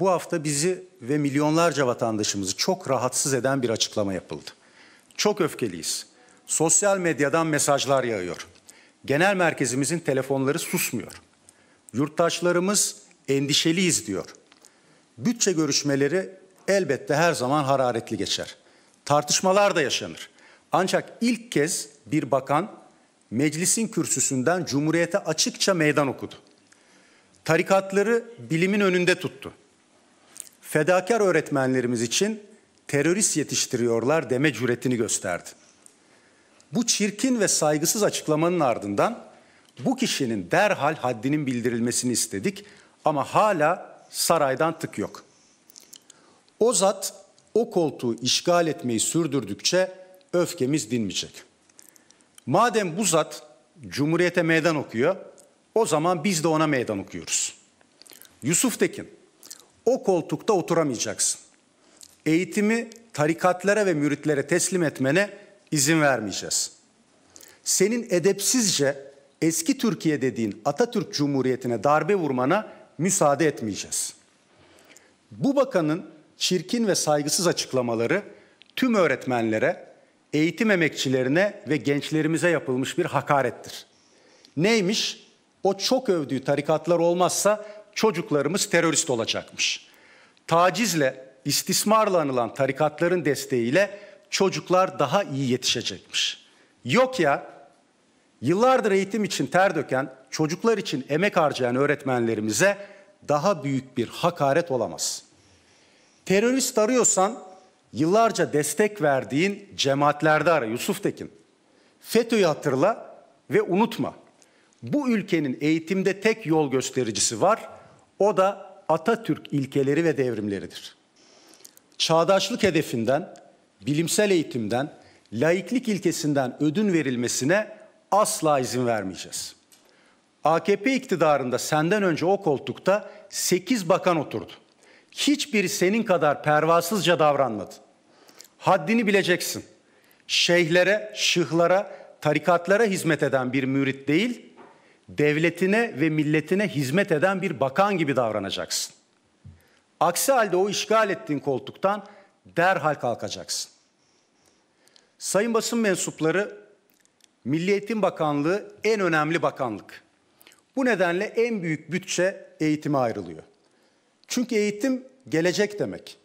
Bu hafta bizi ve milyonlarca vatandaşımızı çok rahatsız eden bir açıklama yapıldı. Çok öfkeliyiz. Sosyal medyadan mesajlar yağıyor. Genel merkezimizin telefonları susmuyor. Yurttaşlarımız endişeliyiz diyor. Bütçe görüşmeleri elbette her zaman hararetli geçer. Tartışmalar da yaşanır. Ancak ilk kez bir bakan meclisin kürsüsünden cumhuriyete açıkça meydan okudu. Tarikatları bilimin önünde tuttu fedakar öğretmenlerimiz için terörist yetiştiriyorlar deme cüretini gösterdi. Bu çirkin ve saygısız açıklamanın ardından bu kişinin derhal haddinin bildirilmesini istedik ama hala saraydan tık yok. O zat o koltuğu işgal etmeyi sürdürdükçe öfkemiz dinmeyecek. Madem bu zat Cumhuriyete meydan okuyor, o zaman biz de ona meydan okuyoruz. Yusuf Tekin, o koltukta oturamayacaksın. Eğitimi tarikatlara ve müritlere teslim etmene izin vermeyeceğiz. Senin edepsizce eski Türkiye dediğin Atatürk Cumhuriyeti'ne darbe vurmana müsaade etmeyeceğiz. Bu bakanın çirkin ve saygısız açıklamaları tüm öğretmenlere, eğitim emekçilerine ve gençlerimize yapılmış bir hakarettir. Neymiş? O çok övdüğü tarikatlar olmazsa çocuklarımız terörist olacakmış. Tacizle, istismarla anılan tarikatların desteğiyle çocuklar daha iyi yetişecekmiş. Yok ya, yıllardır eğitim için ter döken, çocuklar için emek harcayan öğretmenlerimize daha büyük bir hakaret olamaz. Terörist arıyorsan yıllarca destek verdiğin cemaatlerde ara Yusuf Tekin. FETÖ'yü hatırla ve unutma. Bu ülkenin eğitimde tek yol göstericisi var. O da Atatürk ilkeleri ve devrimleridir. Çağdaşlık hedefinden, bilimsel eğitimden, laiklik ilkesinden ödün verilmesine asla izin vermeyeceğiz. AKP iktidarında senden önce o koltukta 8 bakan oturdu. Hiçbiri senin kadar pervasızca davranmadı. Haddini bileceksin. Şeyhlere, şıhlara, tarikatlara hizmet eden bir mürit değil, devletine ve milletine hizmet eden bir bakan gibi davranacaksın. Aksi halde o işgal ettiğin koltuktan derhal kalkacaksın. Sayın basın mensupları, Milli Eğitim Bakanlığı en önemli bakanlık. Bu nedenle en büyük bütçe eğitime ayrılıyor. Çünkü eğitim gelecek demek.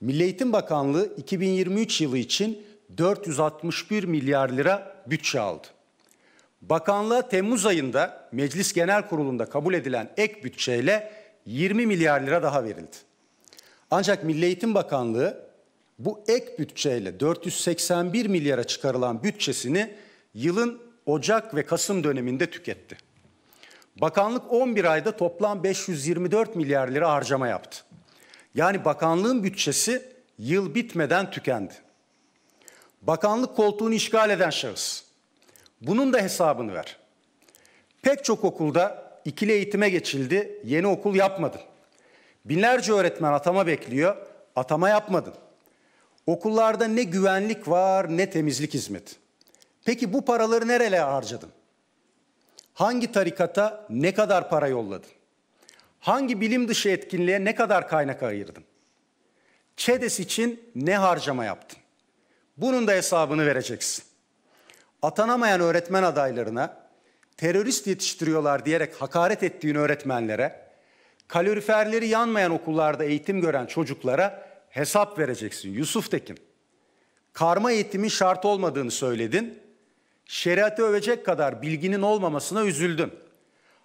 Milli Eğitim Bakanlığı 2023 yılı için 461 milyar lira bütçe aldı. Bakanlığa Temmuz ayında Meclis Genel Kurulu'nda kabul edilen ek bütçeyle 20 milyar lira daha verildi. Ancak Milli Eğitim Bakanlığı bu ek bütçeyle 481 milyara çıkarılan bütçesini yılın Ocak ve Kasım döneminde tüketti. Bakanlık 11 ayda toplam 524 milyar lira harcama yaptı. Yani bakanlığın bütçesi yıl bitmeden tükendi. Bakanlık koltuğunu işgal eden şahıs bunun da hesabını ver. Pek çok okulda ikili eğitime geçildi, yeni okul yapmadın. Binlerce öğretmen atama bekliyor, atama yapmadın. Okullarda ne güvenlik var ne temizlik hizmeti. Peki bu paraları nerelere harcadın? Hangi tarikata ne kadar para yolladın? Hangi bilim dışı etkinliğe ne kadar kaynak ayırdın? ÇEDES için ne harcama yaptın? Bunun da hesabını vereceksin atanamayan öğretmen adaylarına, terörist yetiştiriyorlar diyerek hakaret ettiğin öğretmenlere, kaloriferleri yanmayan okullarda eğitim gören çocuklara hesap vereceksin Yusuf Tekin. Karma eğitimin şart olmadığını söyledin. Şeriatı övecek kadar bilginin olmamasına üzüldün.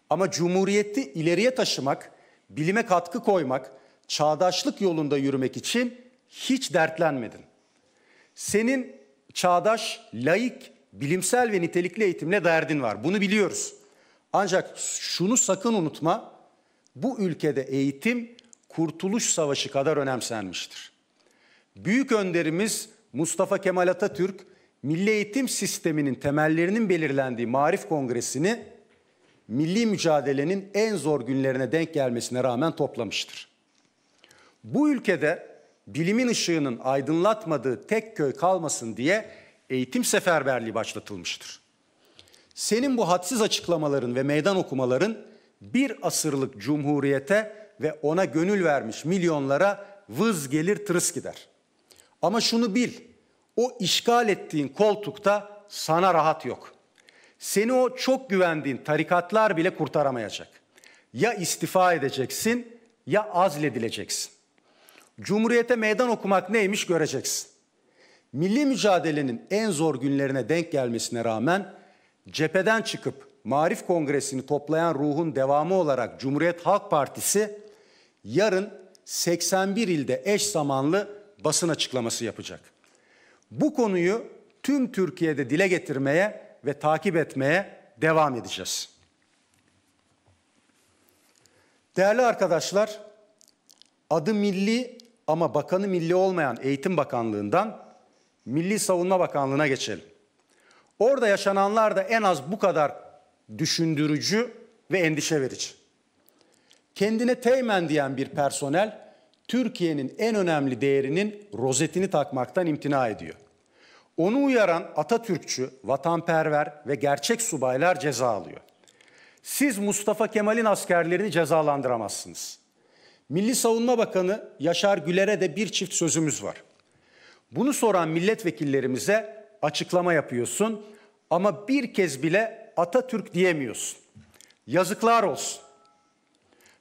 Ama cumhuriyeti ileriye taşımak, bilime katkı koymak, çağdaşlık yolunda yürümek için hiç dertlenmedin. Senin çağdaş, laik bilimsel ve nitelikli eğitimle derdin var. Bunu biliyoruz. Ancak şunu sakın unutma. Bu ülkede eğitim Kurtuluş Savaşı kadar önemsenmiştir. Büyük önderimiz Mustafa Kemal Atatürk milli eğitim sisteminin temellerinin belirlendiği Marif Kongresi'ni milli mücadelenin en zor günlerine denk gelmesine rağmen toplamıştır. Bu ülkede bilimin ışığının aydınlatmadığı tek köy kalmasın diye eğitim seferberliği başlatılmıştır. Senin bu hadsiz açıklamaların ve meydan okumaların bir asırlık cumhuriyete ve ona gönül vermiş milyonlara vız gelir tırıs gider. Ama şunu bil, o işgal ettiğin koltukta sana rahat yok. Seni o çok güvendiğin tarikatlar bile kurtaramayacak. Ya istifa edeceksin ya azledileceksin. Cumhuriyete meydan okumak neymiş göreceksin milli mücadelenin en zor günlerine denk gelmesine rağmen cepheden çıkıp Marif Kongresi'ni toplayan ruhun devamı olarak Cumhuriyet Halk Partisi yarın 81 ilde eş zamanlı basın açıklaması yapacak. Bu konuyu tüm Türkiye'de dile getirmeye ve takip etmeye devam edeceğiz. Değerli arkadaşlar, adı milli ama bakanı milli olmayan Eğitim Bakanlığı'ndan Milli Savunma Bakanlığı'na geçelim. Orada yaşananlar da en az bu kadar düşündürücü ve endişe verici. Kendine teğmen diyen bir personel Türkiye'nin en önemli değerinin rozetini takmaktan imtina ediyor. Onu uyaran Atatürkçü, vatanperver ve gerçek subaylar ceza alıyor. Siz Mustafa Kemal'in askerlerini cezalandıramazsınız. Milli Savunma Bakanı Yaşar Güler'e de bir çift sözümüz var. Bunu soran milletvekillerimize açıklama yapıyorsun ama bir kez bile Atatürk diyemiyorsun. Yazıklar olsun.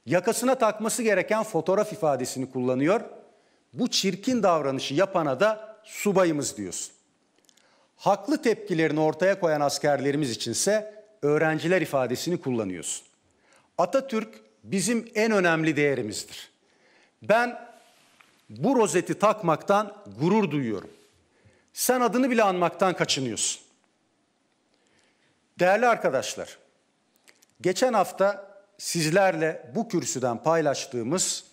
Yakasına takması gereken fotoğraf ifadesini kullanıyor. Bu çirkin davranışı yapana da subayımız diyorsun. Haklı tepkilerini ortaya koyan askerlerimiz içinse öğrenciler ifadesini kullanıyorsun. Atatürk bizim en önemli değerimizdir. Ben bu rozeti takmaktan gurur duyuyorum. Sen adını bile anmaktan kaçınıyorsun. Değerli arkadaşlar, geçen hafta sizlerle bu kürsüden paylaştığımız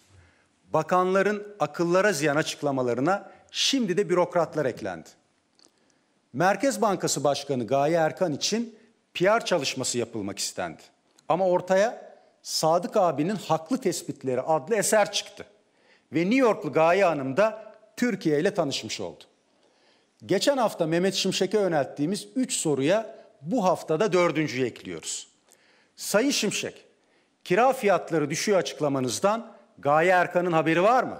bakanların akıllara ziyan açıklamalarına şimdi de bürokratlar eklendi. Merkez Bankası Başkanı Gaye Erkan için PR çalışması yapılmak istendi. Ama ortaya Sadık abinin Haklı Tespitleri adlı eser çıktı ve New Yorklu Gaye Hanım da Türkiye ile tanışmış oldu. Geçen hafta Mehmet Şimşek'e yönelttiğimiz 3 soruya bu haftada dördüncüyü ekliyoruz. Sayın Şimşek, kira fiyatları düşüyor açıklamanızdan Gaye Erkan'ın haberi var mı?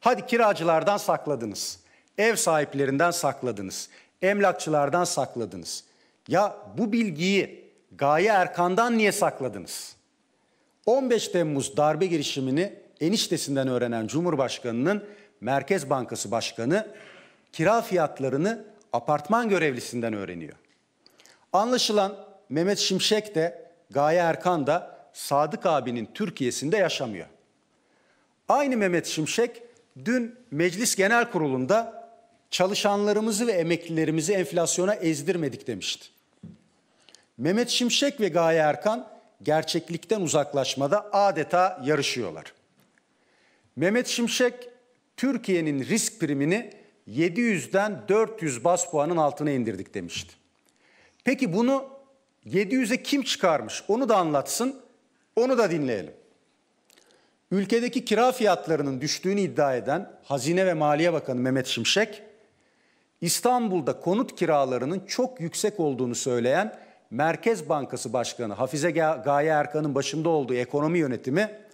Hadi kiracılardan sakladınız, ev sahiplerinden sakladınız, emlakçılardan sakladınız. Ya bu bilgiyi Gaye Erkan'dan niye sakladınız? 15 Temmuz darbe girişimini eniştesinden öğrenen Cumhurbaşkanı'nın Merkez Bankası Başkanı kira fiyatlarını apartman görevlisinden öğreniyor. Anlaşılan Mehmet Şimşek de Gaye Erkan da Sadık abinin Türkiye'sinde yaşamıyor. Aynı Mehmet Şimşek dün Meclis Genel Kurulu'nda çalışanlarımızı ve emeklilerimizi enflasyona ezdirmedik demişti. Mehmet Şimşek ve Gaye Erkan gerçeklikten uzaklaşmada adeta yarışıyorlar. Mehmet Şimşek Türkiye'nin risk primini 700'den 400 bas puanın altına indirdik demişti. Peki bunu 700'e kim çıkarmış onu da anlatsın onu da dinleyelim. Ülkedeki kira fiyatlarının düştüğünü iddia eden Hazine ve Maliye Bakanı Mehmet Şimşek, İstanbul'da konut kiralarının çok yüksek olduğunu söyleyen Merkez Bankası Başkanı Hafize Gaye Erkan'ın başında olduğu ekonomi yönetimi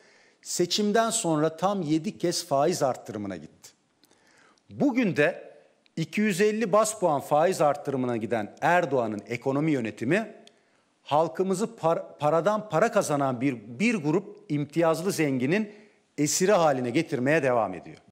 seçimden sonra tam 7 kez faiz arttırımına gitti. Bugün de 250 bas puan faiz arttırımına giden Erdoğan'ın ekonomi yönetimi halkımızı par- paradan para kazanan bir bir grup imtiyazlı zenginin esiri haline getirmeye devam ediyor.